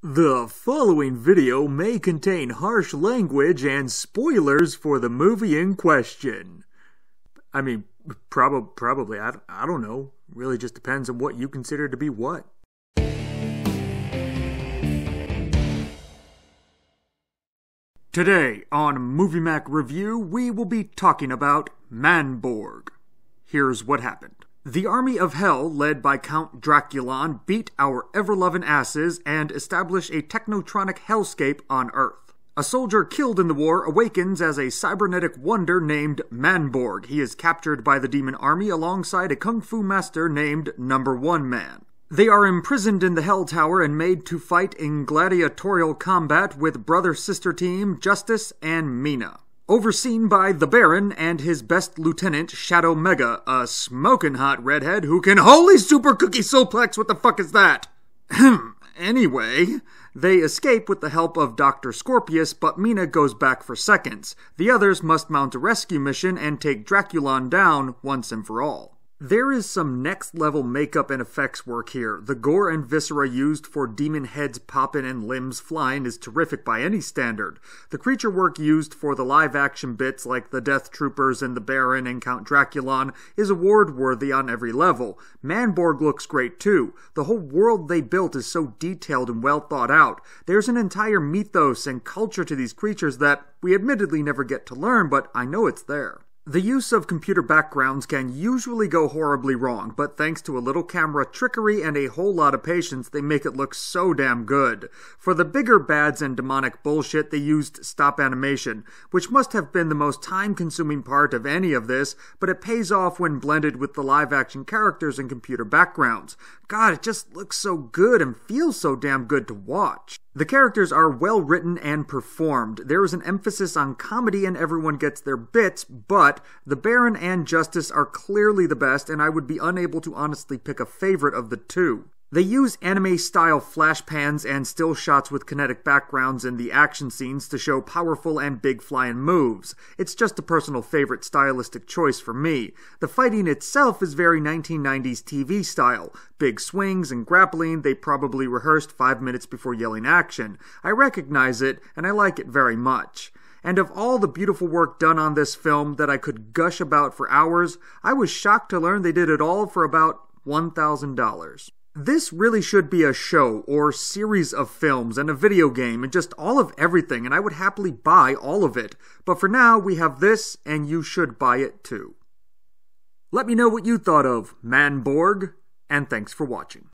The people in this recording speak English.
The following video may contain harsh language and spoilers for the movie in question. I mean, prob- probably, I, I don't know. Really just depends on what you consider to be what. Today on Movie Mac Review, we will be talking about Manborg. Here's what happened. The army of hell, led by Count Draculon, beat our ever-loving asses and establish a technotronic hellscape on Earth. A soldier killed in the war awakens as a cybernetic wonder named Manborg. He is captured by the demon army alongside a kung fu master named Number One Man. They are imprisoned in the Hell Tower and made to fight in gladiatorial combat with brother sister team Justice and Mina overseen by the Baron and his best lieutenant, Shadow Mega, a smoking hot redhead who can holy super cookie suplex. What the fuck is that? anyway, they escape with the help of Dr. Scorpius, but Mina goes back for seconds. The others must mount a rescue mission and take Draculon down once and for all. There is some next level makeup and effects work here. The gore and viscera used for demon heads popping and limbs flying is terrific by any standard. The creature work used for the live action bits like the Death Troopers and the Baron and Count Draculon is award worthy on every level. Manborg looks great too. The whole world they built is so detailed and well thought out. There's an entire mythos and culture to these creatures that we admittedly never get to learn, but I know it's there. The use of computer backgrounds can usually go horribly wrong, but thanks to a little camera trickery and a whole lot of patience, they make it look so damn good. For the bigger bads and demonic bullshit, they used stop animation, which must have been the most time consuming part of any of this, but it pays off when blended with the live action characters and computer backgrounds. God, it just looks so good and feels so damn good to watch. The characters are well written and performed. There is an emphasis on comedy and everyone gets their bits, but The Baron and Justice are clearly the best, and I would be unable to honestly pick a favorite of the two. They use anime style flash pans and still shots with kinetic backgrounds in the action scenes to show powerful and big flying moves. It's just a personal favorite stylistic choice for me. The fighting itself is very 1990s TV style. Big swings and grappling they probably rehearsed five minutes before yelling action. I recognize it, and I like it very much. And of all the beautiful work done on this film that I could gush about for hours, I was shocked to learn they did it all for about $1,000. This really should be a show or series of films and a video game and just all of everything, and I would happily buy all of it. But for now, we have this, and you should buy it too. Let me know what you thought of Manborg, and thanks for watching.